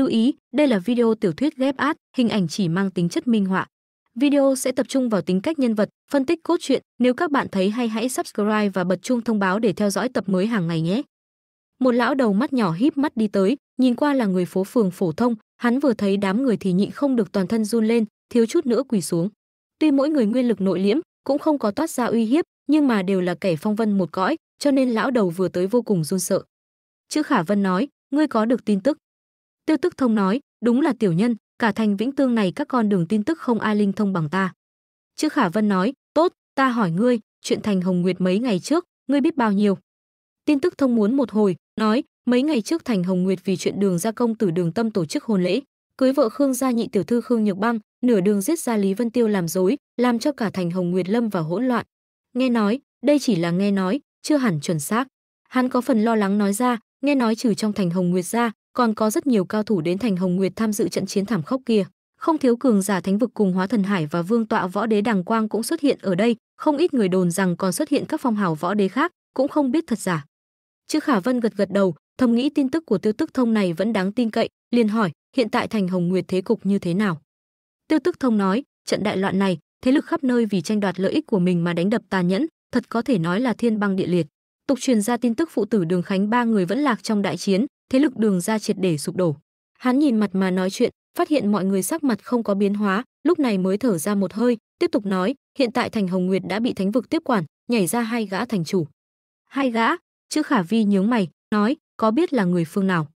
lưu ý đây là video tiểu thuyết ghép át hình ảnh chỉ mang tính chất minh họa video sẽ tập trung vào tính cách nhân vật phân tích cốt truyện nếu các bạn thấy hay hãy subscribe và bật chuông thông báo để theo dõi tập mới hàng ngày nhé một lão đầu mắt nhỏ híp mắt đi tới nhìn qua là người phố phường phổ thông hắn vừa thấy đám người thì nhịn không được toàn thân run lên thiếu chút nữa quỳ xuống tuy mỗi người nguyên lực nội liễm cũng không có toát ra uy hiếp nhưng mà đều là kẻ phong vân một cõi cho nên lão đầu vừa tới vô cùng run sợ chữ khả vân nói ngươi có được tin tức Tiêu Tức Thông nói, đúng là tiểu nhân, cả thành Vĩnh Tương này các con đường tin tức không ai linh thông bằng ta. Chư Khả Vân nói, tốt, ta hỏi ngươi, chuyện thành Hồng Nguyệt mấy ngày trước, ngươi biết bao nhiêu? Tin tức thông muốn một hồi, nói, mấy ngày trước thành Hồng Nguyệt vì chuyện đường gia công tử đường tâm tổ chức hôn lễ, cưới vợ Khương gia nhị tiểu thư Khương Nhược Băng, nửa đường giết ra Lý Vân Tiêu làm dối, làm cho cả thành Hồng Nguyệt lâm vào hỗn loạn. Nghe nói, đây chỉ là nghe nói, chưa hẳn chuẩn xác. Hắn có phần lo lắng nói ra, nghe nói trừ trong thành Hồng Nguyệt ra, còn có rất nhiều cao thủ đến thành Hồng Nguyệt tham dự trận chiến thảm khốc kia. Không thiếu cường giả thánh vực cùng Hóa Thần Hải và Vương Tọa Võ Đế Đằng Quang cũng xuất hiện ở đây, không ít người đồn rằng còn xuất hiện các phong hào võ đế khác, cũng không biết thật giả. Chữ Khả Vân gật gật đầu, thầm nghĩ tin tức của Tiêu Tức Thông này vẫn đáng tin cậy, liền hỏi, hiện tại thành Hồng Nguyệt thế cục như thế nào? Tiêu Tức Thông nói, trận đại loạn này, thế lực khắp nơi vì tranh đoạt lợi ích của mình mà đánh đập tàn nhẫn, thật có thể nói là thiên băng địa liệt. Tục truyền ra tin tức phụ tử Đường Khánh ba người vẫn lạc trong đại chiến, thế lực đường ra triệt để sụp đổ. Hắn nhìn mặt mà nói chuyện, phát hiện mọi người sắc mặt không có biến hóa, lúc này mới thở ra một hơi, tiếp tục nói, hiện tại thành Hồng Nguyệt đã bị thánh vực tiếp quản, nhảy ra hai gã thành chủ. Hai gã? Chữ Khả Vi nhướng mày, nói, có biết là người phương nào?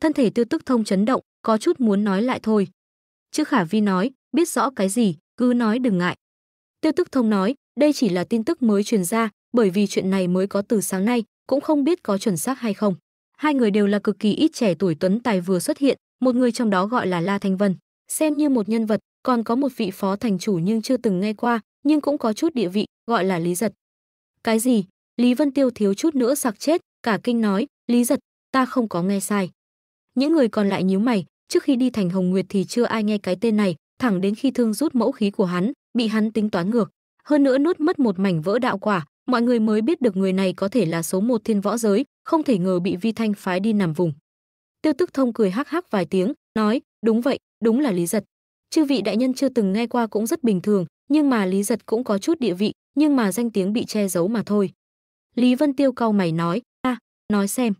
Thân thể Tư Tức Thông chấn động, có chút muốn nói lại thôi. Chữ Khả Vi nói, biết rõ cái gì, cứ nói đừng ngại. Tiêu Tức Thông nói, đây chỉ là tin tức mới truyền ra, bởi vì chuyện này mới có từ sáng nay, cũng không biết có chuẩn xác hay không. Hai người đều là cực kỳ ít trẻ tuổi tuấn tài vừa xuất hiện, một người trong đó gọi là La Thanh Vân, xem như một nhân vật, còn có một vị phó thành chủ nhưng chưa từng nghe qua, nhưng cũng có chút địa vị, gọi là Lý Giật. Cái gì? Lý Vân Tiêu thiếu chút nữa sặc chết, cả kinh nói, Lý Giật, ta không có nghe sai. Những người còn lại nhíu mày, trước khi đi thành Hồng Nguyệt thì chưa ai nghe cái tên này, thẳng đến khi thương rút mẫu khí của hắn, bị hắn tính toán ngược, hơn nữa nuốt mất một mảnh vỡ đạo quả, mọi người mới biết được người này có thể là số một thiên võ giới, không thể ngờ bị Vi Thanh phái đi nằm vùng. Tiêu Tức Thông cười hắc hắc vài tiếng, nói, đúng vậy, đúng là Lý Giật. Chư vị đại nhân chưa từng nghe qua cũng rất bình thường, nhưng mà Lý Giật cũng có chút địa vị, nhưng mà danh tiếng bị che giấu mà thôi. Lý Vân Tiêu cau mày nói, a, à, nói xem.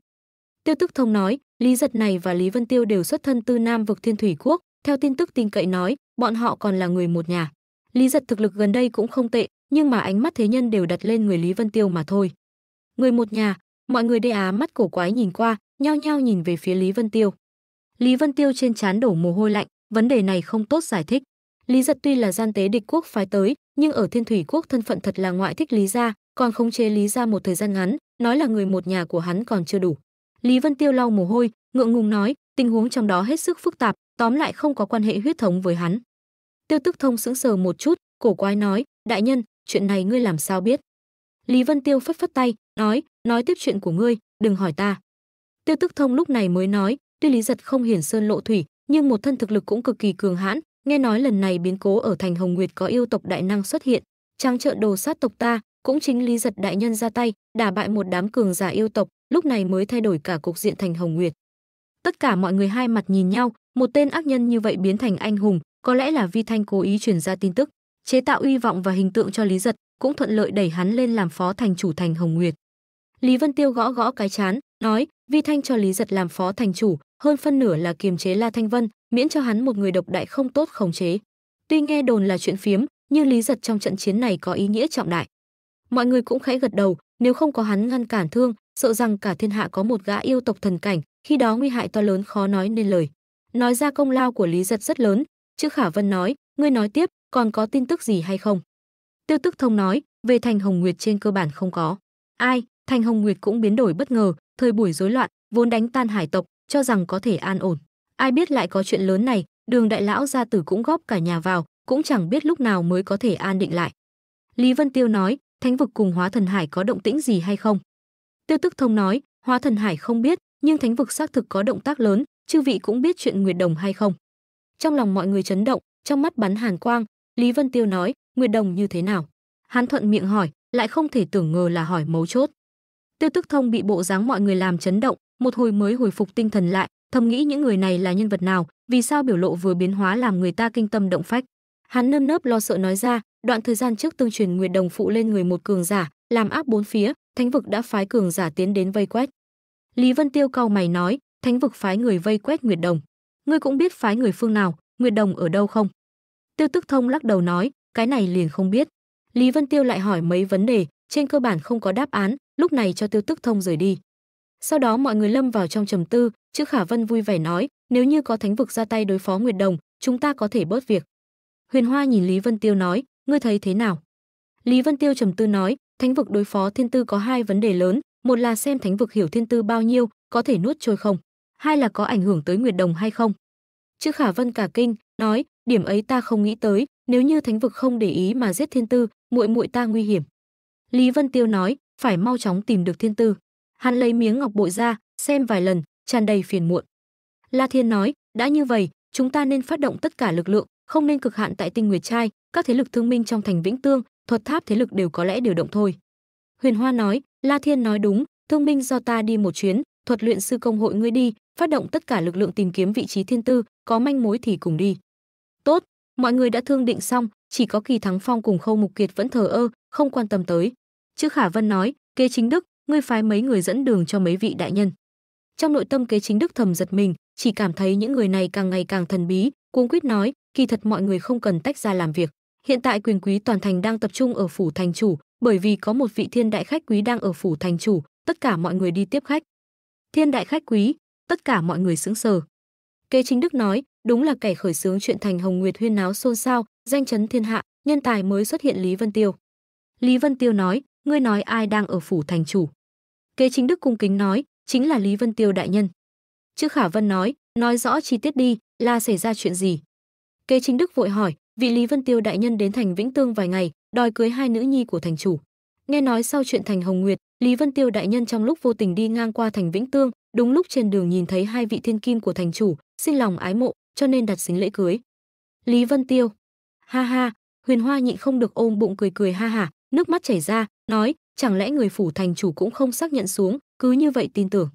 Tiêu Tức Thông nói, Lý Giật này và Lý Vân Tiêu đều xuất thân từ Nam vực Thiên Thủy Quốc, theo tin tức tin cậy nói, bọn họ còn là người một nhà. Lý Giật thực lực gần đây cũng không tệ, nhưng mà ánh mắt thế nhân đều đặt lên người Lý Vân Tiêu mà thôi. Người một nhà, mọi người đê á mắt cổ quái nhìn qua, nhao nhao nhìn về phía Lý Vân Tiêu. Lý Vân Tiêu trên trán đổ mồ hôi lạnh, vấn đề này không tốt giải thích. Lý Giật tuy là gian tế địch quốc phái tới, nhưng ở Thiên Thủy quốc thân phận thật là ngoại thích Lý gia, còn khống chế Lý gia một thời gian ngắn, nói là người một nhà của hắn còn chưa đủ. Lý Vân Tiêu lau mồ hôi, ngượng ngùng nói, tình huống trong đó hết sức phức tạp, tóm lại không có quan hệ huyết thống với hắn. Tiêu Tức Thông sững sờ một chút, cổ quái nói, đại nhân, chuyện này ngươi làm sao biết? Lý Vân Tiêu phất phất tay, nói, nói tiếp chuyện của ngươi, đừng hỏi ta. Tiêu Tức Thông lúc này mới nói, tuy Lý Giật không hiển sơn lộ thủy, nhưng một thân thực lực cũng cực kỳ cường hãn, nghe nói lần này biến cố ở thành Hồng Nguyệt có yêu tộc đại năng xuất hiện, trang trợ đồ sát tộc ta, cũng chính Lý Giật đại nhân ra tay, đả bại một đám cường giả yêu tộc, lúc này mới thay đổi cả cục diện thành Hồng Nguyệt. Tất cả mọi người hai mặt nhìn nhau, một tên ác nhân như vậy biến thành anh hùng, có lẽ là Vi Thanh cố ý truyền ra tin tức chế tạo uy vọng và hình tượng cho Lý Giật, cũng thuận lợi đẩy hắn lên làm phó thành chủ thành Hồng Nguyệt. Lý Vân Tiêu gõ gõ cái chán, nói, Vi Thanh cho Lý Giật làm phó thành chủ, hơn phân nửa là kiềm chế La Thanh Vân, miễn cho hắn một người độc đại không tốt khống chế. Tuy nghe đồn là chuyện phiếm, nhưng Lý Giật trong trận chiến này có ý nghĩa trọng đại. Mọi người cũng khẽ gật đầu, nếu không có hắn ngăn cản thương, sợ rằng cả thiên hạ có một gã yêu tộc thần cảnh, khi đó nguy hại to lớn khó nói nên lời. Nói ra công lao của Lý Giật rất lớn, chữ Khả Vân nói, ngươi nói tiếp, còn có tin tức gì hay không? Tiêu Tức Thông nói, về Thành Hồng Nguyệt trên cơ bản không có. Ai, Thành Hồng Nguyệt cũng biến đổi bất ngờ, thời buổi rối loạn, vốn đánh tan hải tộc, cho rằng có thể an ổn. Ai biết lại có chuyện lớn này, đường đại lão gia tử cũng góp cả nhà vào, cũng chẳng biết lúc nào mới có thể an định lại. Lý Vân Tiêu nói, thánh vực cùng hóa thần hải có động tĩnh gì hay không? Tiêu Tức Thông nói, hóa thần hải không biết, nhưng thánh vực xác thực có động tác lớn, chư vị cũng biết chuyện Nguyệt Đồng hay không? Trong lòng mọi người chấn động, trong mắt bắn hàn quang, Lý Vân Tiêu nói, Nguyệt Đồng như thế nào? Hắn thuận miệng hỏi, lại không thể tưởng ngờ là hỏi mấu chốt. Tiêu Tức Thông bị bộ dáng mọi người làm chấn động, một hồi mới hồi phục tinh thần lại, thầm nghĩ những người này là nhân vật nào, vì sao biểu lộ vừa biến hóa làm người ta kinh tâm động phách. Hắn nơm nớp lo sợ nói ra, đoạn thời gian trước tương truyền Nguyệt Đồng phụ lên người một cường giả, làm áp bốn phía, thánh vực đã phái cường giả tiến đến vây quét. Lý Vân Tiêu cau mày nói, thánh vực phái người vây quét Nguyệt Đồng. Ngươi cũng biết phái người phương nào, Nguyệt Đồng ở đâu không? Tiêu Tức Thông lắc đầu nói, cái này liền không biết. Lý Vân Tiêu lại hỏi mấy vấn đề, trên cơ bản không có đáp án, lúc này cho Tiêu Tức Thông rời đi. Sau đó mọi người lâm vào trong trầm tư, chứ Khả Vân vui vẻ nói, nếu như có thánh vực ra tay đối phó Nguyệt Đồng, chúng ta có thể bớt việc. Huyền Hoa nhìn Lý Vân Tiêu nói, ngươi thấy thế nào? Lý Vân Tiêu trầm tư nói, thánh vực đối phó thiên tư có hai vấn đề lớn, một là xem thánh vực hiểu thiên tư bao nhiêu, có thể nuốt trôi không, hai là có ảnh hưởng tới Nguyệt Đồng hay không. Chứ Khả Vân cả kinh, nói, điểm ấy ta không nghĩ tới nếu như thánh vực không để ý mà giết thiên tư muội muội ta nguy hiểm lý vân tiêu nói phải mau chóng tìm được thiên tư hắn lấy miếng ngọc bội ra xem vài lần tràn đầy phiền muộn la thiên nói đã như vậy chúng ta nên phát động tất cả lực lượng không nên cực hạn tại tinh nguyệt trai các thế lực thương minh trong thành vĩnh tương thuật tháp thế lực đều có lẽ điều động thôi huyền hoa nói la thiên nói đúng thương minh do ta đi một chuyến thuật luyện sư công hội ngươi đi phát động tất cả lực lượng tìm kiếm vị trí thiên tư có manh mối thì cùng đi mọi người đã thương định xong chỉ có kỳ thắng phong cùng khâu mục kiệt vẫn thờ ơ không quan tâm tới trước khả vân nói kế chính đức ngươi phái mấy người dẫn đường cho mấy vị đại nhân trong nội tâm kế chính đức thầm giật mình chỉ cảm thấy những người này càng ngày càng thần bí cuống quýt nói kỳ thật mọi người không cần tách ra làm việc hiện tại quyền quý toàn thành đang tập trung ở phủ thành chủ bởi vì có một vị thiên đại khách quý đang ở phủ thành chủ tất cả mọi người đi tiếp khách thiên đại khách quý tất cả mọi người sững sờ kế chính đức nói đúng là kẻ khởi xướng chuyện thành Hồng Nguyệt huyên náo xôn xao, danh chấn thiên hạ, nhân tài mới xuất hiện Lý Vân Tiêu. Lý Vân Tiêu nói, ngươi nói ai đang ở phủ thành chủ? Kế chính đức cung kính nói, chính là Lý Vân Tiêu đại nhân. Trước Khả Vân nói, nói rõ chi tiết đi, là xảy ra chuyện gì? Kế chính đức vội hỏi, vị Lý Vân Tiêu đại nhân đến thành Vĩnh Tương vài ngày, đòi cưới hai nữ nhi của thành chủ. Nghe nói sau chuyện thành Hồng Nguyệt, Lý Vân Tiêu đại nhân trong lúc vô tình đi ngang qua thành Vĩnh Tương, đúng lúc trên đường nhìn thấy hai vị thiên kim của thành chủ, xin lòng ái mộ, cho nên đặt dính lễ cưới. Lý Vân Tiêu. Ha ha, Huyền Hoa nhịn không được ôm bụng cười cười ha hả, nước mắt chảy ra, nói, chẳng lẽ người phủ thành chủ cũng không xác nhận xuống, cứ như vậy tin tưởng.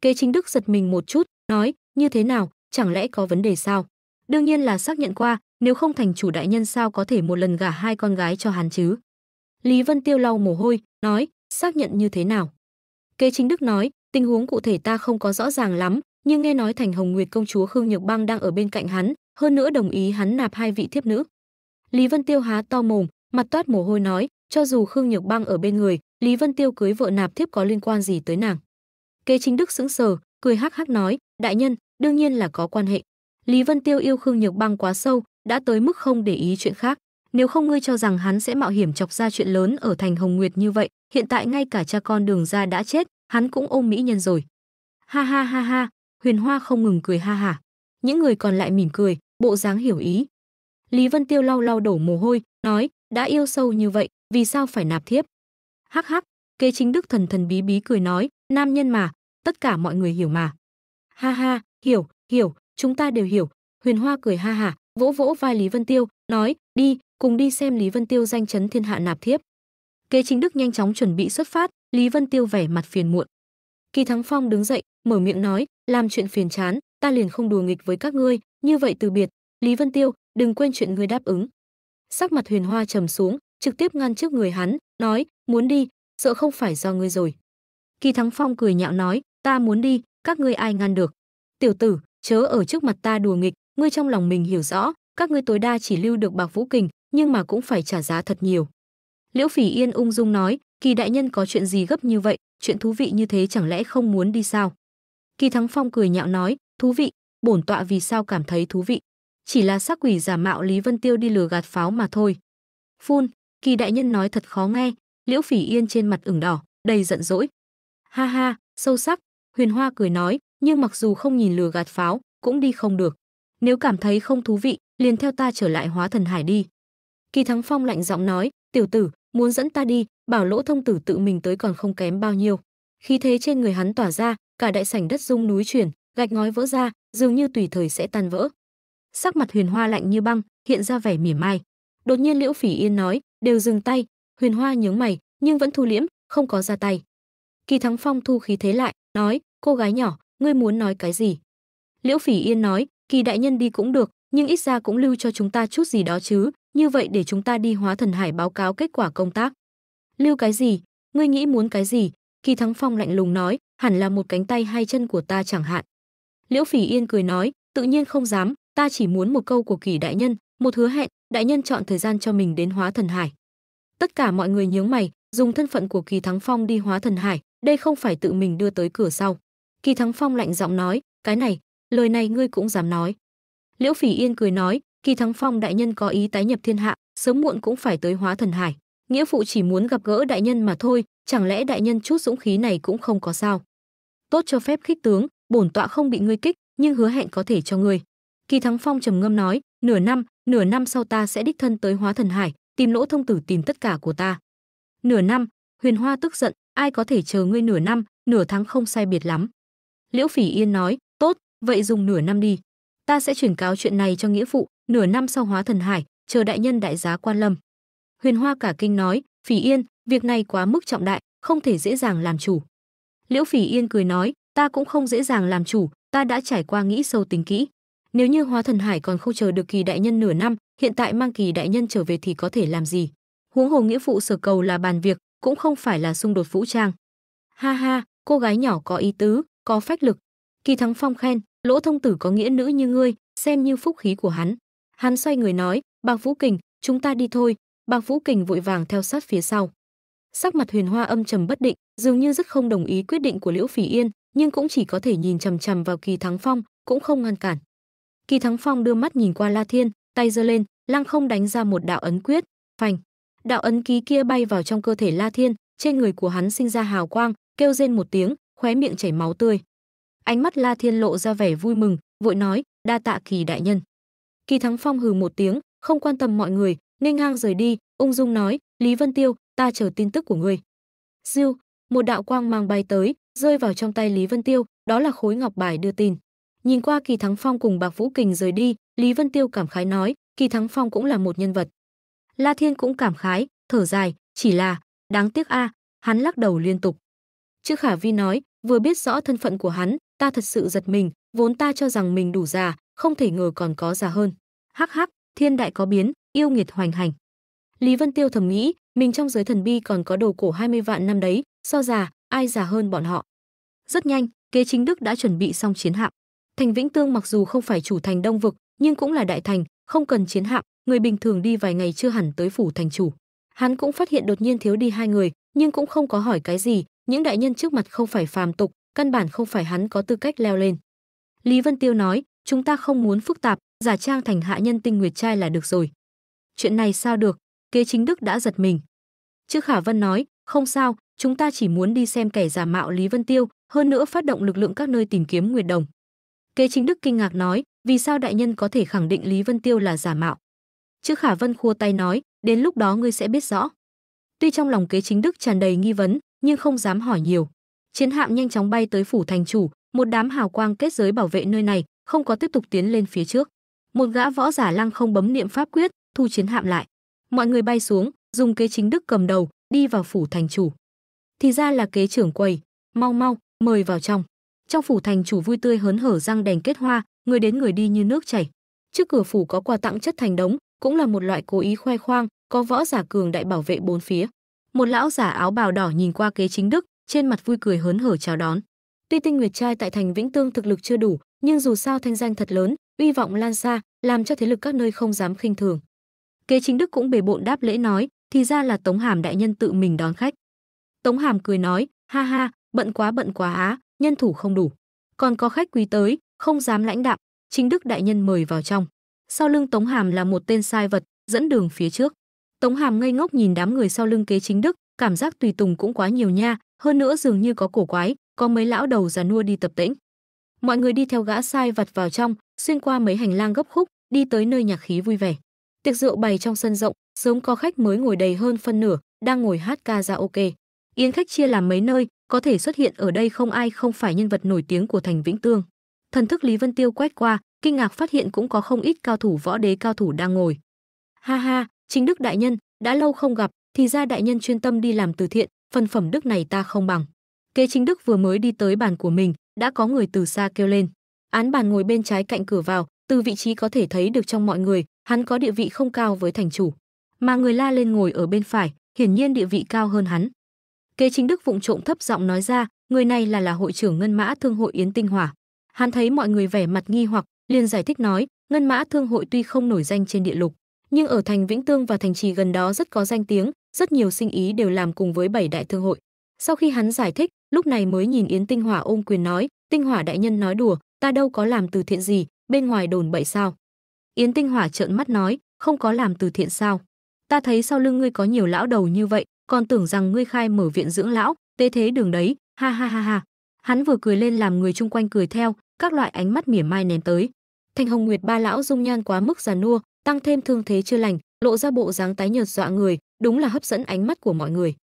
Kế chính đức giật mình một chút, nói, như thế nào, chẳng lẽ có vấn đề sao? Đương nhiên là xác nhận qua, nếu không thành chủ đại nhân sao có thể một lần gả hai con gái cho hắn chứ? Lý Vân Tiêu lau mồ hôi, nói, xác nhận như thế nào? Kế chính đức nói, tình huống cụ thể ta không có rõ ràng lắm, nhưng nghe nói Thành Hồng Nguyệt công chúa Khương Nhược Băng đang ở bên cạnh hắn, hơn nữa đồng ý hắn nạp hai vị thiếp nữ. Lý Vân Tiêu há to mồm, mặt toát mồ hôi nói, cho dù Khương Nhược Băng ở bên người, Lý Vân Tiêu cưới vợ nạp thiếp có liên quan gì tới nàng. Kế Chính Đức sững sờ, cười hắc hắc nói, đại nhân, đương nhiên là có quan hệ. Lý Vân Tiêu yêu Khương Nhược Băng quá sâu, đã tới mức không để ý chuyện khác. Nếu không ngươi cho rằng hắn sẽ mạo hiểm chọc ra chuyện lớn ở thành Hồng Nguyệt như vậy, hiện tại ngay cả cha con Đường gia đã chết, hắn cũng ôm mỹ nhân rồi. Ha ha ha ha, Huyền Hoa không ngừng cười ha hả. Những người còn lại mỉm cười, bộ dáng hiểu ý. Lý Vân Tiêu lau lau đổ mồ hôi, nói, đã yêu sâu như vậy, vì sao phải nạp thiếp? Hắc hắc, kế chính đức thần thần bí bí cười nói, nam nhân mà, tất cả mọi người hiểu mà. Ha ha, hiểu, hiểu, chúng ta đều hiểu. Huyền Hoa cười ha hả, vỗ vỗ vai Lý Vân Tiêu, nói, đi, cùng đi xem Lý Vân Tiêu danh chấn thiên hạ nạp thiếp. Kế chính đức nhanh chóng chuẩn bị xuất phát, Lý Vân Tiêu vẻ mặt phiền muộn. Kỳ Thắng Phong đứng dậy, mở miệng nói, làm chuyện phiền chán, ta liền không đùa nghịch với các ngươi, như vậy từ biệt, Lý Vân Tiêu, đừng quên chuyện ngươi đáp ứng. Sắc mặt Huyền Hoa trầm xuống, trực tiếp ngăn trước người hắn, nói, muốn đi, sợ không phải do ngươi rồi. Kỳ Thắng Phong cười nhạo nói, ta muốn đi, các ngươi ai ngăn được. Tiểu tử, chớ ở trước mặt ta đùa nghịch, ngươi trong lòng mình hiểu rõ, các ngươi tối đa chỉ lưu được Bạc Vũ Kình, nhưng mà cũng phải trả giá thật nhiều. Liễu Phỉ Yên ung dung nói, kỳ đại nhân có chuyện gì gấp như vậy, chuyện thú vị như thế chẳng lẽ không muốn đi sao? Kỳ Thắng Phong cười nhạo nói, thú vị, bổn tọa vì sao cảm thấy thú vị. Chỉ là sắc quỷ giả mạo Lý Vân Tiêu đi lừa gạt pháo mà thôi. Phun, kỳ đại nhân nói thật khó nghe, liễu phỉ yên trên mặt ửng đỏ, đầy giận dỗi. Ha ha, sâu sắc, huyền hoa cười nói, nhưng mặc dù không nhìn lừa gạt pháo, cũng đi không được. Nếu cảm thấy không thú vị, liền theo ta trở lại hóa thần hải đi. Kỳ Thắng Phong lạnh giọng nói, tiểu tử, muốn dẫn ta đi, bảo lỗ thông tử tự mình tới còn không kém bao nhiêu. Khí thế trên người hắn tỏa ra, cả đại sảnh đất rung núi chuyển gạch ngói vỡ ra dường như tùy thời sẽ tan vỡ sắc mặt huyền hoa lạnh như băng hiện ra vẻ mỉa mai đột nhiên liễu phỉ yên nói đều dừng tay huyền hoa nhướng mày nhưng vẫn thu liễm không có ra tay kỳ thắng phong thu khí thế lại nói cô gái nhỏ ngươi muốn nói cái gì liễu phỉ yên nói kỳ đại nhân đi cũng được nhưng ít ra cũng lưu cho chúng ta chút gì đó chứ như vậy để chúng ta đi hóa thần hải báo cáo kết quả công tác lưu cái gì ngươi nghĩ muốn cái gì Kỳ Thắng Phong lạnh lùng nói, hẳn là một cánh tay hay chân của ta chẳng hạn. Liễu Phỉ Yên cười nói, tự nhiên không dám, ta chỉ muốn một câu của Kỳ đại nhân, một hứa hẹn, đại nhân chọn thời gian cho mình đến Hóa Thần Hải. Tất cả mọi người nhướng mày, dùng thân phận của Kỳ Thắng Phong đi Hóa Thần Hải, đây không phải tự mình đưa tới cửa sau. Kỳ Thắng Phong lạnh giọng nói, cái này, lời này ngươi cũng dám nói. Liễu Phỉ Yên cười nói, Kỳ Thắng Phong đại nhân có ý tái nhập thiên hạ, sớm muộn cũng phải tới Hóa Thần Hải, nghĩa phụ chỉ muốn gặp gỡ đại nhân mà thôi, chẳng lẽ đại nhân chút dũng khí này cũng không có sao? Tốt cho phép khích tướng, bổn tọa không bị ngươi kích, nhưng hứa hẹn có thể cho ngươi. Kỳ Thắng Phong trầm ngâm nói, nửa năm, nửa năm sau ta sẽ đích thân tới Hóa Thần Hải, tìm lỗ thông tử tìm tất cả của ta. Nửa năm, Huyền Hoa tức giận, ai có thể chờ ngươi nửa năm, nửa tháng không sai biệt lắm. Liễu Phỉ Yên nói, tốt, vậy dùng nửa năm đi. Ta sẽ chuyển cáo chuyện này cho nghĩa phụ, nửa năm sau Hóa Thần Hải, chờ đại nhân đại giá quan lâm. Huyền Hoa cả kinh nói, Phỉ Yên, việc này quá mức trọng đại, không thể dễ dàng làm chủ. Liễu Phỉ Yên cười nói, ta cũng không dễ dàng làm chủ, ta đã trải qua nghĩ sâu tính kỹ. Nếu như Hóa Thần Hải còn không chờ được kỳ đại nhân nửa năm, hiện tại mang kỳ đại nhân trở về thì có thể làm gì? Huống hồ nghĩa phụ sở cầu là bàn việc, cũng không phải là xung đột vũ trang. Ha ha, cô gái nhỏ có ý tứ, có phách lực. Kỳ Thắng Phong khen, Lỗ Thông Tử có nghĩa nữ như ngươi, xem như phúc khí của hắn. Hắn xoay người nói, Bạc Vũ Kình, chúng ta đi thôi. Bạc Vũ Kình vội vàng theo sát phía sau sắc mặt Huyền Hoa âm trầm bất định, dường như rất không đồng ý quyết định của Liễu Phỉ Yên, nhưng cũng chỉ có thể nhìn chằm chằm vào Kỳ Thắng Phong, cũng không ngăn cản. Kỳ Thắng Phong đưa mắt nhìn qua La Thiên, tay giơ lên, lăng không đánh ra một đạo ấn quyết, phành. Đạo ấn ký kia bay vào trong cơ thể La Thiên, trên người của hắn sinh ra hào quang, kêu rên một tiếng, khóe miệng chảy máu tươi. Ánh mắt La Thiên lộ ra vẻ vui mừng, vội nói, "Đa tạ Kỳ đại nhân." Kỳ Thắng Phong hừ một tiếng, không quan tâm mọi người, nghênh ngang rời đi, ung dung nói, "Lý Vân Tiêu, ta chờ tin tức của ngươi. Diêu, một đạo quang mang bay tới, rơi vào trong tay Lý Vân Tiêu, đó là khối ngọc bài đưa tin. Nhìn qua Kỳ Thắng Phong cùng Bạc Vũ Kình rời đi, Lý Vân Tiêu cảm khái nói, Kỳ Thắng Phong cũng là một nhân vật. La Thiên cũng cảm khái, thở dài, chỉ là, đáng tiếc a, hắn lắc đầu liên tục. Chư Khả Vi nói, vừa biết rõ thân phận của hắn, ta thật sự giật mình, vốn ta cho rằng mình đủ già, không thể ngờ còn có già hơn. Hắc hắc, thiên đại có biến, yêu nghiệt hoành hành. Lý Vân Tiêu thầm nghĩ, mình trong giới thần bi còn có đồ cổ 20 vạn năm đấy, so già, ai già hơn bọn họ. Rất nhanh, kế chính Đức đã chuẩn bị xong chiến hạm. Thành Vĩnh Tương mặc dù không phải chủ thành Đông vực, nhưng cũng là đại thành, không cần chiến hạm, người bình thường đi vài ngày chưa hẳn tới phủ thành chủ. Hắn cũng phát hiện đột nhiên thiếu đi hai người, nhưng cũng không có hỏi cái gì, những đại nhân trước mặt không phải phàm tục, căn bản không phải hắn có tư cách leo lên. Lý Vân Tiêu nói, chúng ta không muốn phức tạp, giả trang thành hạ nhân tinh nguyệt trai là được rồi. Chuyện này sao được, kế chính Đức đã giật mình. Trước Khả Vân nói, không sao, chúng ta chỉ muốn đi xem kẻ giả mạo Lý Vân Tiêu, hơn nữa phát động lực lượng các nơi tìm kiếm Nguyệt Đồng. Kế Chính Đức kinh ngạc nói, vì sao đại nhân có thể khẳng định Lý Vân Tiêu là giả mạo? Trước Khả Vân khua tay nói, đến lúc đó ngươi sẽ biết rõ. Tuy trong lòng Kế Chính Đức tràn đầy nghi vấn, nhưng không dám hỏi nhiều. Chiến hạm nhanh chóng bay tới phủ thành chủ, một đám hào quang kết giới bảo vệ nơi này, không có tiếp tục tiến lên phía trước. Một gã võ giả lăng không bấm niệm pháp quyết, thu chiến hạm lại. Mọi người bay xuống, dùng kế chính đức cầm đầu, đi vào phủ thành chủ. Thì ra là kế trưởng quầy, mau mau, mời vào trong. Trong phủ thành chủ vui tươi hớn hở răng đèn kết hoa, người đến người đi như nước chảy. Trước cửa phủ có quà tặng chất thành đống, cũng là một loại cố ý khoe khoang, có võ giả cường đại bảo vệ bốn phía. Một lão giả áo bào đỏ nhìn qua kế chính đức, trên mặt vui cười hớn hở chào đón. Tuy Tinh Nguyệt trai tại thành Vĩnh Tương thực lực chưa đủ, nhưng dù sao thanh danh thật lớn, uy vọng lan xa, làm cho thế lực các nơi không dám khinh thường. Kế chính đức cũng bề bộn đáp lễ nói, thì ra là Tống Hàm đại nhân tự mình đón khách. Tống Hàm cười nói, ha ha, bận quá bận quá á, nhân thủ không đủ. Còn có khách quý tới, không dám lãnh đạm, chính đức đại nhân mời vào trong. Sau lưng Tống Hàm là một tên sai vật, dẫn đường phía trước. Tống Hàm ngây ngốc nhìn đám người sau lưng kế chính đức, cảm giác tùy tùng cũng quá nhiều nha, hơn nữa dường như có cổ quái, có mấy lão đầu già nua đi tập tĩnh. Mọi người đi theo gã sai vật vào trong, xuyên qua mấy hành lang gấp khúc, đi tới nơi nhạc khí vui vẻ. Tiệc rượu bày trong sân rộng, sớm có khách mới ngồi đầy hơn phân nửa, đang ngồi hát ca ra ok. Yến khách chia làm mấy nơi, có thể xuất hiện ở đây không ai không phải nhân vật nổi tiếng của thành Vĩnh Tương. Thần thức Lý Vân Tiêu quét qua, kinh ngạc phát hiện cũng có không ít cao thủ võ đế cao thủ đang ngồi. Ha ha, chính đức đại nhân, đã lâu không gặp, thì ra đại nhân chuyên tâm đi làm từ thiện, phần phẩm đức này ta không bằng. Kế chính đức vừa mới đi tới bàn của mình, đã có người từ xa kêu lên. Án bàn ngồi bên trái cạnh cửa vào, từ vị trí có thể thấy được trong mọi người, hắn có địa vị không cao với thành chủ, mà người la lên ngồi ở bên phải, hiển nhiên địa vị cao hơn hắn. Kế chính đức vụng trộm thấp giọng nói ra, người này là là hội trưởng ngân mã thương hội Yến Tinh Hỏa. Hắn thấy mọi người vẻ mặt nghi hoặc, liền giải thích nói, ngân mã thương hội tuy không nổi danh trên địa lục, nhưng ở thành Vĩnh Tương và thành trì gần đó rất có danh tiếng, rất nhiều sinh ý đều làm cùng với bảy đại thương hội. Sau khi hắn giải thích, lúc này mới nhìn Yến Tinh Hỏa ôm quyền nói, Tinh Hỏa đại nhân nói đùa, ta đâu có làm từ thiện gì, bên ngoài đồn bậy sao? Yến Tinh Hỏa trợn mắt nói, không có làm từ thiện sao? Ta thấy sau lưng ngươi có nhiều lão đầu như vậy, còn tưởng rằng ngươi khai mở viện dưỡng lão, tê thế đường đấy, ha ha ha ha. Hắn vừa cười lên làm người chung quanh cười theo, các loại ánh mắt mỉa mai ném tới. Thanh Hồng Nguyệt ba lão dung nhan quá mức già nua, tăng thêm thương thế chưa lành, lộ ra bộ dáng tái nhợt dọa người, đúng là hấp dẫn ánh mắt của mọi người.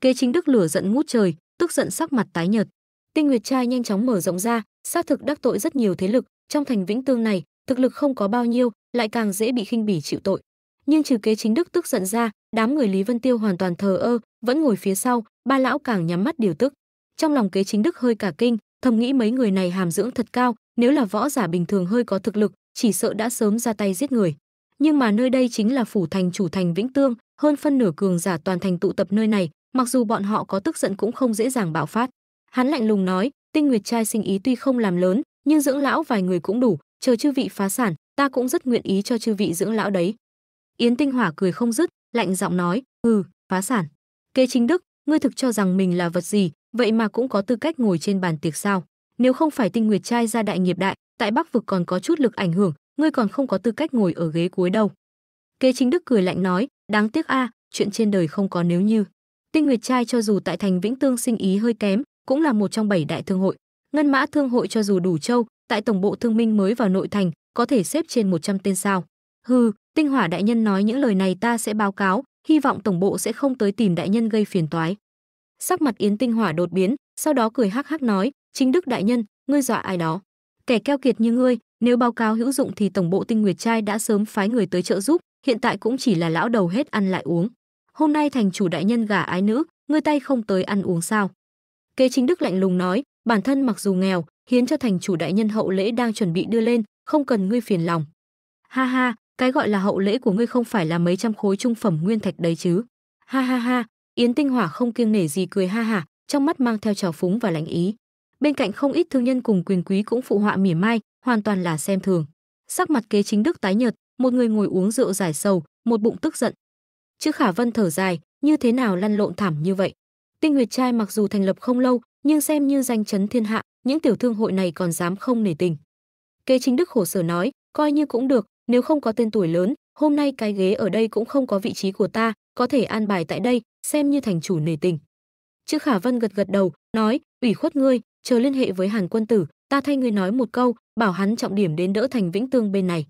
Kế chính đức lửa giận ngút trời, tức giận sắc mặt tái nhợt. Tinh Nguyệt trai nhanh chóng mở rộng ra, xác thực đắc tội rất nhiều thế lực, trong thành Vĩnh Tương này, thực lực không có bao nhiêu, lại càng dễ bị khinh bỉ chịu tội. Nhưng trừ kế chính đức tức giận ra, đám người Lý Vân Tiêu hoàn toàn thờ ơ, vẫn ngồi phía sau, ba lão càng nhắm mắt điều tức. Trong lòng kế chính đức hơi cả kinh, thầm nghĩ mấy người này hàm dưỡng thật cao, nếu là võ giả bình thường hơi có thực lực, chỉ sợ đã sớm ra tay giết người. Nhưng mà nơi đây chính là phủ thành chủ thành Vĩnh Tương, hơn phân nửa cường giả toàn thành tụ tập nơi này, mặc dù bọn họ có tức giận cũng không dễ dàng bạo phát. Hắn lạnh lùng nói, Tinh Nguyệt trai sinh ý tuy không làm lớn, nhưng dưỡng lão vài người cũng đủ chờ chư vị phá sản ta cũng rất nguyện ý cho chư vị dưỡng lão đấy yến tinh hỏa cười không dứt lạnh giọng nói ừ phá sản kê chính đức ngươi thực cho rằng mình là vật gì vậy mà cũng có tư cách ngồi trên bàn tiệc sao nếu không phải tinh nguyệt trai ra đại nghiệp đại tại bắc vực còn có chút lực ảnh hưởng ngươi còn không có tư cách ngồi ở ghế cuối đâu kế chính đức cười lạnh nói đáng tiếc a chuyện trên đời không có nếu như tinh nguyệt trai cho dù tại thành vĩnh tương sinh ý hơi kém cũng là một trong bảy đại thương hội Ngân mã thương hội cho dù đủ châu, tại tổng bộ thương minh mới vào nội thành, có thể xếp trên 100 tên sao? Hừ, Tinh Hỏa đại nhân nói những lời này ta sẽ báo cáo, hy vọng tổng bộ sẽ không tới tìm đại nhân gây phiền toái. Sắc mặt Yến Tinh Hỏa đột biến, sau đó cười hắc hắc nói, "Chính đức đại nhân, ngươi dọa ai đó? Kẻ keo kiệt như ngươi, nếu báo cáo hữu dụng thì tổng bộ Tinh Nguyệt trai đã sớm phái người tới trợ giúp, hiện tại cũng chỉ là lão đầu hết ăn lại uống. Hôm nay thành chủ đại nhân gả ái nữ, ngươi tay không tới ăn uống sao?" Kế Chính Đức lạnh lùng nói, bản thân mặc dù nghèo hiến cho thành chủ đại nhân hậu lễ đang chuẩn bị đưa lên không cần ngươi phiền lòng ha ha cái gọi là hậu lễ của ngươi không phải là mấy trăm khối trung phẩm nguyên thạch đấy chứ ha ha ha yến tinh hỏa không kiêng nể gì cười ha hả trong mắt mang theo trào phúng và lãnh ý bên cạnh không ít thương nhân cùng quyền quý cũng phụ họa mỉa mai hoàn toàn là xem thường sắc mặt kế chính đức tái nhợt một người ngồi uống rượu giải sầu một bụng tức giận chữ khả vân thở dài như thế nào lăn lộn thảm như vậy tinh nguyệt trai mặc dù thành lập không lâu nhưng xem như danh chấn thiên hạ, những tiểu thương hội này còn dám không nể tình. Kế chính đức khổ sở nói, coi như cũng được, nếu không có tên tuổi lớn, hôm nay cái ghế ở đây cũng không có vị trí của ta, có thể an bài tại đây, xem như thành chủ nể tình. Chữ Khả Vân gật gật đầu, nói, ủy khuất ngươi, chờ liên hệ với Hàn quân tử, ta thay ngươi nói một câu, bảo hắn trọng điểm đến đỡ thành Vĩnh Tương bên này.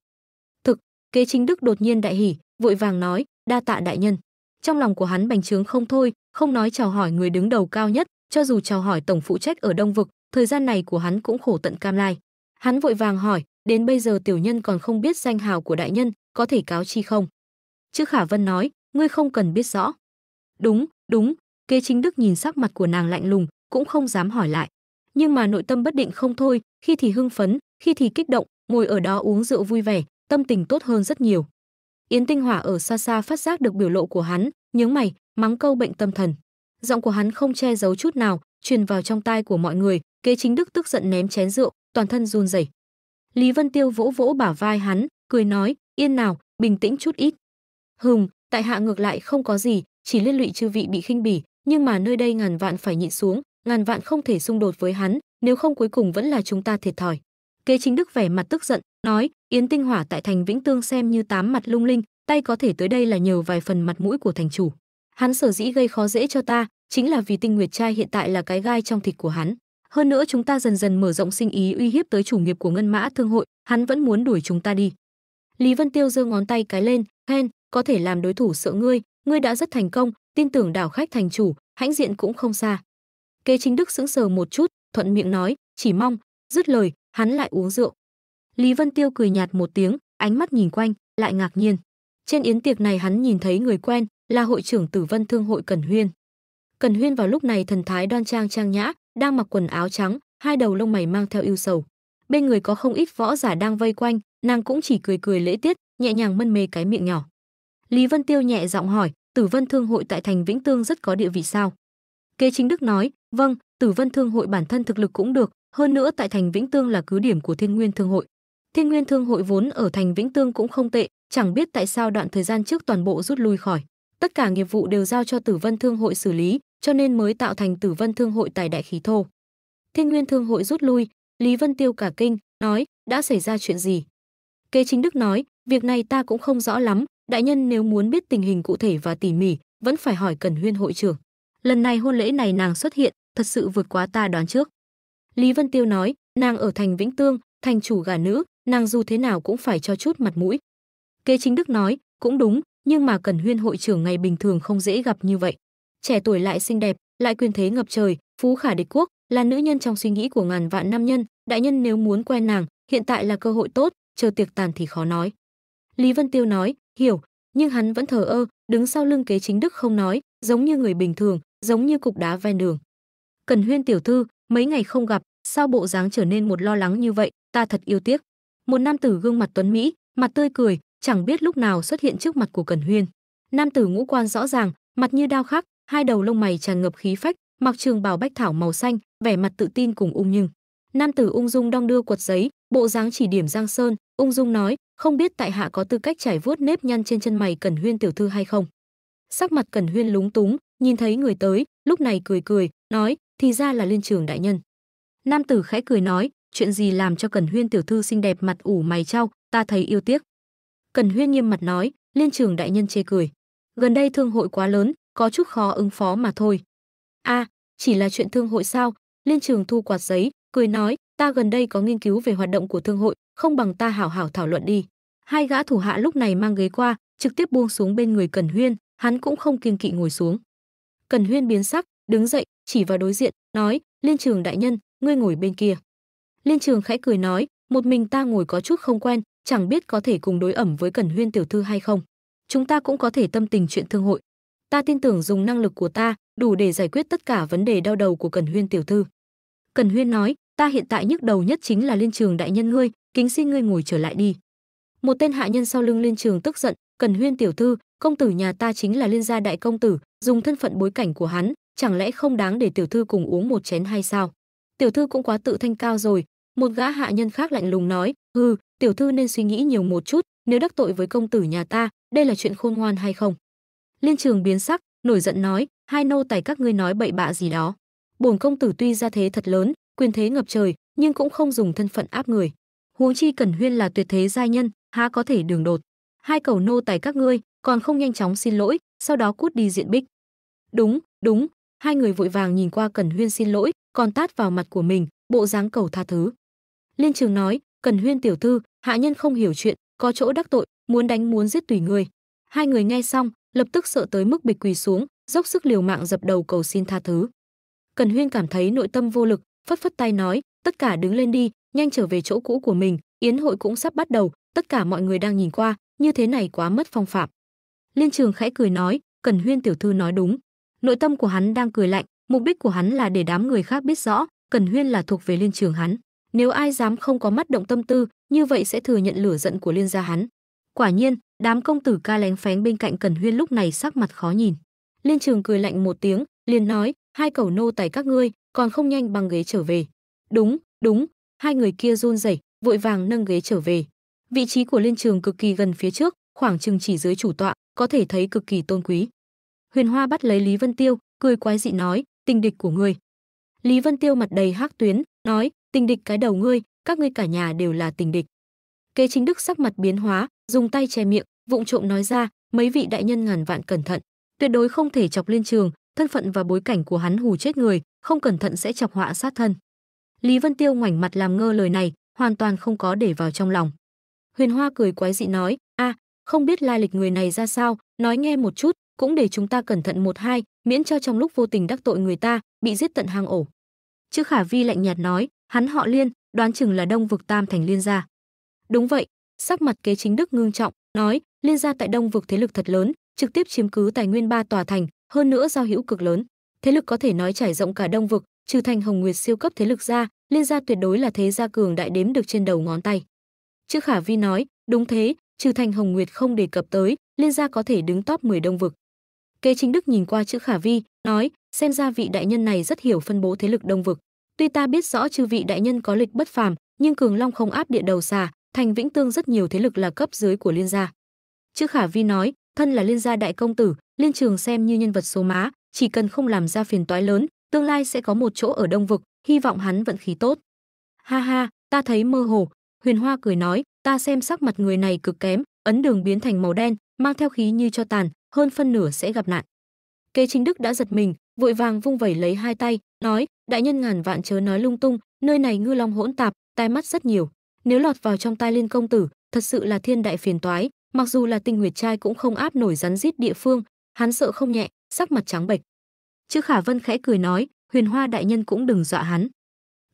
Thực, kế chính đức đột nhiên đại hỉ, vội vàng nói, đa tạ đại nhân. Trong lòng của hắn bành trướng không thôi, không nói chào hỏi người đứng đầu cao nhất, cho dù chào hỏi tổng phụ trách ở Đông Vực, thời gian này của hắn cũng khổ tận cam lai. Hắn vội vàng hỏi, đến bây giờ tiểu nhân còn không biết danh hào của đại nhân, có thể cáo chi không? Chứ Khả Vân nói, ngươi không cần biết rõ. Đúng, đúng, kế chính đức nhìn sắc mặt của nàng lạnh lùng, cũng không dám hỏi lại. Nhưng mà nội tâm bất định không thôi, khi thì hưng phấn, khi thì kích động, ngồi ở đó uống rượu vui vẻ, tâm tình tốt hơn rất nhiều. Yến Tinh Hỏa ở xa xa phát giác được biểu lộ của hắn, nhướng mày, mắng câu bệnh tâm thần giọng của hắn không che giấu chút nào truyền vào trong tai của mọi người kế chính đức tức giận ném chén rượu toàn thân run rẩy lý vân tiêu vỗ vỗ bả vai hắn cười nói yên nào bình tĩnh chút ít hùng tại hạ ngược lại không có gì chỉ liên lụy chư vị bị khinh bỉ nhưng mà nơi đây ngàn vạn phải nhịn xuống ngàn vạn không thể xung đột với hắn nếu không cuối cùng vẫn là chúng ta thiệt thòi kế chính đức vẻ mặt tức giận nói yến tinh hỏa tại thành vĩnh tương xem như tám mặt lung linh tay có thể tới đây là nhờ vài phần mặt mũi của thành chủ hắn sở dĩ gây khó dễ cho ta chính là vì tinh nguyệt trai hiện tại là cái gai trong thịt của hắn hơn nữa chúng ta dần dần mở rộng sinh ý uy hiếp tới chủ nghiệp của ngân mã thương hội hắn vẫn muốn đuổi chúng ta đi lý vân tiêu giơ ngón tay cái lên khen có thể làm đối thủ sợ ngươi ngươi đã rất thành công tin tưởng đảo khách thành chủ hãnh diện cũng không xa kế chính đức sững sờ một chút thuận miệng nói chỉ mong dứt lời hắn lại uống rượu lý vân tiêu cười nhạt một tiếng ánh mắt nhìn quanh lại ngạc nhiên trên yến tiệc này hắn nhìn thấy người quen là hội trưởng Tử Vân Thương hội Cần Huyên. Cần Huyên vào lúc này thần thái đoan trang trang nhã, đang mặc quần áo trắng, hai đầu lông mày mang theo ưu sầu. Bên người có không ít võ giả đang vây quanh, nàng cũng chỉ cười cười lễ tiết, nhẹ nhàng mân mê cái miệng nhỏ. Lý Vân Tiêu nhẹ giọng hỏi, Tử Vân Thương hội tại thành Vĩnh Tương rất có địa vị sao? Kế Chính Đức nói, vâng, Tử Vân Thương hội bản thân thực lực cũng được, hơn nữa tại thành Vĩnh Tương là cứ điểm của Thiên Nguyên Thương hội. Thiên Nguyên Thương hội vốn ở thành Vĩnh Tương cũng không tệ, chẳng biết tại sao đoạn thời gian trước toàn bộ rút lui khỏi tất cả nghiệp vụ đều giao cho Tử Vân Thương hội xử lý, cho nên mới tạo thành Tử Vân Thương hội tài đại khí thô. Thiên Nguyên Thương hội rút lui, Lý Vân Tiêu cả kinh, nói, đã xảy ra chuyện gì? Kế chính Đức nói, việc này ta cũng không rõ lắm, đại nhân nếu muốn biết tình hình cụ thể và tỉ mỉ, vẫn phải hỏi Cẩn Huyên hội trưởng. Lần này hôn lễ này nàng xuất hiện, thật sự vượt quá ta đoán trước. Lý Vân Tiêu nói, nàng ở thành Vĩnh Tương, thành chủ gà nữ, nàng dù thế nào cũng phải cho chút mặt mũi. Kế chính Đức nói, cũng đúng, nhưng mà Cẩn Huyên hội trưởng ngày bình thường không dễ gặp như vậy. Trẻ tuổi lại xinh đẹp, lại quyền thế ngập trời, phú khả địch quốc, là nữ nhân trong suy nghĩ của ngàn vạn nam nhân, đại nhân nếu muốn quen nàng, hiện tại là cơ hội tốt, chờ tiệc tàn thì khó nói. Lý Vân Tiêu nói, hiểu, nhưng hắn vẫn thờ ơ, đứng sau lưng kế chính đức không nói, giống như người bình thường, giống như cục đá ven đường. Cần Huyên tiểu thư, mấy ngày không gặp, sao bộ dáng trở nên một lo lắng như vậy, ta thật yêu tiếc. Một nam tử gương mặt tuấn mỹ, mặt tươi cười, chẳng biết lúc nào xuất hiện trước mặt của Cẩn Huyên. Nam tử ngũ quan rõ ràng, mặt như đao khắc, hai đầu lông mày tràn ngập khí phách, mặc trường bào bách thảo màu xanh, vẻ mặt tự tin cùng ung nhưng. Nam tử ung dung đong đưa quật giấy, bộ dáng chỉ điểm Giang Sơn, ung dung nói, không biết tại hạ có tư cách trải vuốt nếp nhăn trên chân mày Cẩn Huyên tiểu thư hay không. Sắc mặt Cẩn Huyên lúng túng, nhìn thấy người tới, lúc này cười cười, nói, thì ra là liên trường đại nhân. Nam tử khẽ cười nói, chuyện gì làm cho Cẩn Huyên tiểu thư xinh đẹp mặt ủ mày trao, ta thấy yêu tiếc. Cần Huyên nghiêm mặt nói, liên trường đại nhân chê cười. Gần đây thương hội quá lớn, có chút khó ứng phó mà thôi. A, à, chỉ là chuyện thương hội sao? Liên trường thu quạt giấy, cười nói, ta gần đây có nghiên cứu về hoạt động của thương hội, không bằng ta hảo hảo thảo luận đi. Hai gã thủ hạ lúc này mang ghế qua, trực tiếp buông xuống bên người Cần Huyên, hắn cũng không kiêng kỵ ngồi xuống. Cần Huyên biến sắc, đứng dậy, chỉ vào đối diện, nói, Liên trường đại nhân, ngươi ngồi bên kia. Liên trường khẽ cười nói, một mình ta ngồi có chút không quen, chẳng biết có thể cùng đối ẩm với Cẩn Huyên tiểu thư hay không. Chúng ta cũng có thể tâm tình chuyện thương hội. Ta tin tưởng dùng năng lực của ta đủ để giải quyết tất cả vấn đề đau đầu của Cẩn Huyên tiểu thư. Cẩn Huyên nói, ta hiện tại nhức đầu nhất chính là liên trường đại nhân ngươi, kính xin ngươi ngồi trở lại đi. Một tên hạ nhân sau lưng liên trường tức giận, Cẩn Huyên tiểu thư, công tử nhà ta chính là liên gia đại công tử, dùng thân phận bối cảnh của hắn, chẳng lẽ không đáng để tiểu thư cùng uống một chén hay sao? Tiểu thư cũng quá tự thanh cao rồi, một gã hạ nhân khác lạnh lùng nói, hừ, tiểu thư nên suy nghĩ nhiều một chút nếu đắc tội với công tử nhà ta đây là chuyện khôn ngoan hay không liên trường biến sắc nổi giận nói hai nô tài các ngươi nói bậy bạ gì đó bổn công tử tuy ra thế thật lớn quyền thế ngập trời nhưng cũng không dùng thân phận áp người huống chi cẩn huyên là tuyệt thế giai nhân há có thể đường đột hai cầu nô tài các ngươi còn không nhanh chóng xin lỗi sau đó cút đi diện bích đúng đúng hai người vội vàng nhìn qua cẩn huyên xin lỗi còn tát vào mặt của mình bộ dáng cầu tha thứ liên trường nói cần huyên tiểu thư hạ nhân không hiểu chuyện có chỗ đắc tội muốn đánh muốn giết tùy người hai người nghe xong lập tức sợ tới mức bịch quỳ xuống dốc sức liều mạng dập đầu cầu xin tha thứ cần huyên cảm thấy nội tâm vô lực phất phất tay nói tất cả đứng lên đi nhanh trở về chỗ cũ của mình yến hội cũng sắp bắt đầu tất cả mọi người đang nhìn qua như thế này quá mất phong phạm liên trường khẽ cười nói cần huyên tiểu thư nói đúng nội tâm của hắn đang cười lạnh mục đích của hắn là để đám người khác biết rõ cần huyên là thuộc về liên trường hắn nếu ai dám không có mắt động tâm tư như vậy sẽ thừa nhận lửa giận của liên gia hắn quả nhiên đám công tử ca lén phén bên cạnh cần huyên lúc này sắc mặt khó nhìn liên trường cười lạnh một tiếng liền nói hai cầu nô tài các ngươi còn không nhanh bằng ghế trở về đúng đúng hai người kia run rẩy vội vàng nâng ghế trở về vị trí của liên trường cực kỳ gần phía trước khoảng chừng chỉ dưới chủ tọa có thể thấy cực kỳ tôn quý huyền hoa bắt lấy lý vân tiêu cười quái dị nói tình địch của ngươi lý vân tiêu mặt đầy hắc tuyến nói tình địch cái đầu ngươi, các ngươi cả nhà đều là tình địch. Kế chính đức sắc mặt biến hóa, dùng tay che miệng, vụng trộm nói ra, mấy vị đại nhân ngàn vạn cẩn thận, tuyệt đối không thể chọc liên trường, thân phận và bối cảnh của hắn hù chết người, không cẩn thận sẽ chọc họa sát thân. Lý Vân Tiêu ngoảnh mặt làm ngơ lời này, hoàn toàn không có để vào trong lòng. Huyền Hoa cười quái dị nói, a, không biết lai lịch người này ra sao, nói nghe một chút, cũng để chúng ta cẩn thận một hai, miễn cho trong lúc vô tình đắc tội người ta, bị giết tận hang ổ. Chứ Khả Vi lạnh nhạt nói, Hắn họ Liên, đoán chừng là Đông vực Tam Thành Liên gia. Đúng vậy, sắc mặt kế chính Đức ngưng trọng, nói, Liên gia tại Đông vực thế lực thật lớn, trực tiếp chiếm cứ tài nguyên ba tòa thành, hơn nữa giao hữu cực lớn. Thế lực có thể nói trải rộng cả Đông vực, trừ thành Hồng Nguyệt siêu cấp thế lực ra, Liên gia tuyệt đối là thế gia cường đại đếm được trên đầu ngón tay. Chữ Khả Vi nói, đúng thế, trừ thành Hồng Nguyệt không đề cập tới, Liên gia có thể đứng top 10 Đông vực. Kế chính Đức nhìn qua chữ Khả Vi, nói, xem ra vị đại nhân này rất hiểu phân bố thế lực Đông vực. Tuy ta biết rõ chư vị đại nhân có lịch bất phàm, nhưng Cường Long không áp địa đầu xà, thành Vĩnh Tương rất nhiều thế lực là cấp dưới của Liên gia. Chữ Khả Vi nói, thân là Liên gia đại công tử, Liên Trường xem như nhân vật số má, chỉ cần không làm ra phiền toái lớn, tương lai sẽ có một chỗ ở Đông vực, hy vọng hắn vận khí tốt. Ha ha, ta thấy mơ hồ, Huyền Hoa cười nói, ta xem sắc mặt người này cực kém, ấn đường biến thành màu đen, mang theo khí như cho tàn, hơn phân nửa sẽ gặp nạn. Kế Chính Đức đã giật mình, vội vàng vung vẩy lấy hai tay, nói: "Đại nhân ngàn vạn chớ nói lung tung, nơi này ngư long hỗn tạp, tai mắt rất nhiều, nếu lọt vào trong tai Liên công tử, thật sự là thiên đại phiền toái, mặc dù là Tinh Nguyệt trai cũng không áp nổi rắn rít địa phương, hắn sợ không nhẹ, sắc mặt trắng bệch." Chữ Khả Vân khẽ cười nói: "Huyền Hoa đại nhân cũng đừng dọa hắn."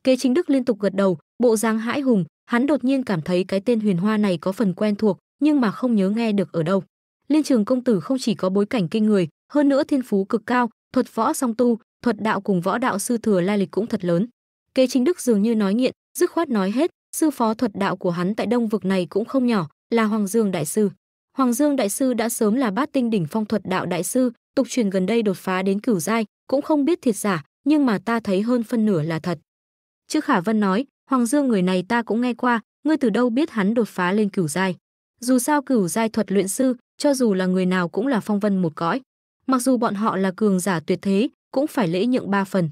Kế Chính Đức liên tục gật đầu, bộ dáng hãi hùng, hắn đột nhiên cảm thấy cái tên Huyền Hoa này có phần quen thuộc, nhưng mà không nhớ nghe được ở đâu. Liên Trường công tử không chỉ có bối cảnh kinh người, hơn nữa thiên phú cực cao, thuật võ song tu thuật đạo cùng võ đạo sư thừa lai lịch cũng thật lớn kế chính đức dường như nói nghiện dứt khoát nói hết sư phó thuật đạo của hắn tại đông vực này cũng không nhỏ là hoàng dương đại sư hoàng dương đại sư đã sớm là bát tinh đỉnh phong thuật đạo đại sư tục truyền gần đây đột phá đến cửu giai cũng không biết thiệt giả nhưng mà ta thấy hơn phân nửa là thật chứ khả vân nói hoàng dương người này ta cũng nghe qua ngươi từ đâu biết hắn đột phá lên cửu giai dù sao cửu giai thuật luyện sư cho dù là người nào cũng là phong vân một cõi mặc dù bọn họ là cường giả tuyệt thế, cũng phải lễ nhượng ba phần.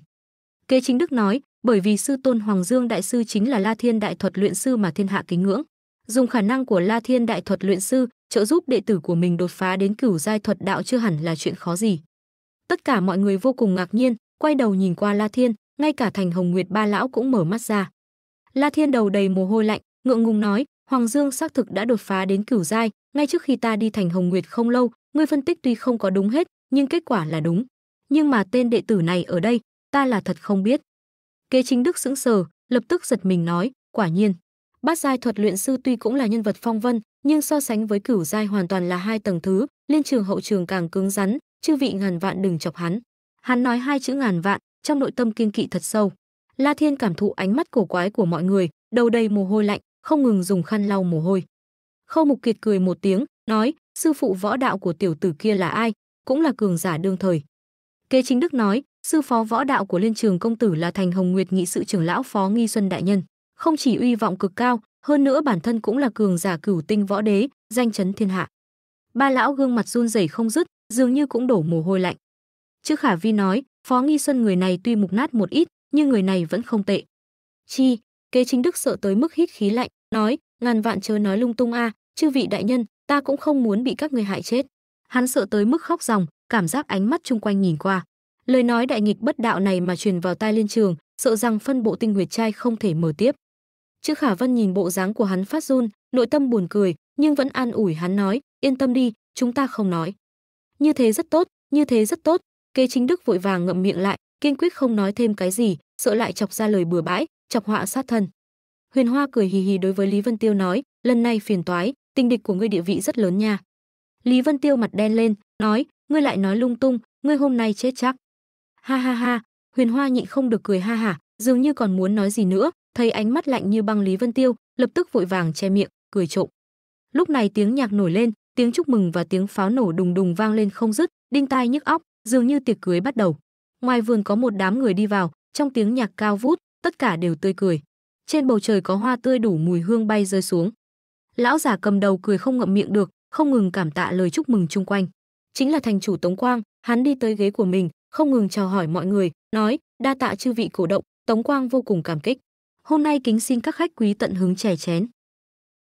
Kế chính đức nói, bởi vì sư tôn Hoàng Dương đại sư chính là La Thiên đại thuật luyện sư mà thiên hạ kính ngưỡng, dùng khả năng của La Thiên đại thuật luyện sư, trợ giúp đệ tử của mình đột phá đến cửu giai thuật đạo chưa hẳn là chuyện khó gì. Tất cả mọi người vô cùng ngạc nhiên, quay đầu nhìn qua La Thiên, ngay cả Thành Hồng Nguyệt ba lão cũng mở mắt ra. La Thiên đầu đầy mồ hôi lạnh, ngượng ngùng nói, Hoàng Dương xác thực đã đột phá đến cửu giai, ngay trước khi ta đi Thành Hồng Nguyệt không lâu, ngươi phân tích tuy không có đúng hết, nhưng kết quả là đúng. Nhưng mà tên đệ tử này ở đây, ta là thật không biết. Kế chính đức sững sờ, lập tức giật mình nói, quả nhiên. Bát giai thuật luyện sư tuy cũng là nhân vật phong vân, nhưng so sánh với cửu giai hoàn toàn là hai tầng thứ, liên trường hậu trường càng cứng rắn, chư vị ngàn vạn đừng chọc hắn. Hắn nói hai chữ ngàn vạn, trong nội tâm kiên kỵ thật sâu. La Thiên cảm thụ ánh mắt cổ quái của mọi người, đầu đầy mồ hôi lạnh, không ngừng dùng khăn lau mồ hôi. Khâu Mục Kiệt cười một tiếng, nói, sư phụ võ đạo của tiểu tử kia là ai, cũng là cường giả đương thời. Kế chính đức nói, sư phó võ đạo của Liên Trường công tử là Thành Hồng Nguyệt nghị sự trưởng lão Phó Nghi Xuân đại nhân, không chỉ uy vọng cực cao, hơn nữa bản thân cũng là cường giả cửu tinh võ đế, danh chấn thiên hạ. Ba lão gương mặt run rẩy không dứt, dường như cũng đổ mồ hôi lạnh. Chữ Khả Vi nói, Phó Nghi Xuân người này tuy mục nát một ít, nhưng người này vẫn không tệ. Chi, kế chính đức sợ tới mức hít khí lạnh, nói, ngàn vạn chớ nói lung tung a, chư vị đại nhân, ta cũng không muốn bị các người hại chết hắn sợ tới mức khóc ròng cảm giác ánh mắt chung quanh nhìn qua lời nói đại nghịch bất đạo này mà truyền vào tai liên trường sợ rằng phân bộ tinh huyệt trai không thể mở tiếp chữ khả vân nhìn bộ dáng của hắn phát run nội tâm buồn cười nhưng vẫn an ủi hắn nói yên tâm đi chúng ta không nói như thế rất tốt như thế rất tốt kế chính đức vội vàng ngậm miệng lại kiên quyết không nói thêm cái gì sợ lại chọc ra lời bừa bãi chọc họa sát thân huyền hoa cười hì hì đối với lý vân tiêu nói lần này phiền toái tình địch của ngươi địa vị rất lớn nha Lý Vân Tiêu mặt đen lên, nói, ngươi lại nói lung tung, ngươi hôm nay chết chắc. Ha ha ha, Huyền Hoa nhịn không được cười ha hả, dường như còn muốn nói gì nữa, thấy ánh mắt lạnh như băng Lý Vân Tiêu, lập tức vội vàng che miệng, cười trộm. Lúc này tiếng nhạc nổi lên, tiếng chúc mừng và tiếng pháo nổ đùng đùng vang lên không dứt, đinh tai nhức óc, dường như tiệc cưới bắt đầu. Ngoài vườn có một đám người đi vào, trong tiếng nhạc cao vút, tất cả đều tươi cười. Trên bầu trời có hoa tươi đủ mùi hương bay rơi xuống. Lão giả cầm đầu cười không ngậm miệng được, không ngừng cảm tạ lời chúc mừng chung quanh. Chính là thành chủ Tống Quang, hắn đi tới ghế của mình, không ngừng chào hỏi mọi người, nói: "Đa tạ chư vị cổ động, Tống Quang vô cùng cảm kích. Hôm nay kính xin các khách quý tận hứng chè chén."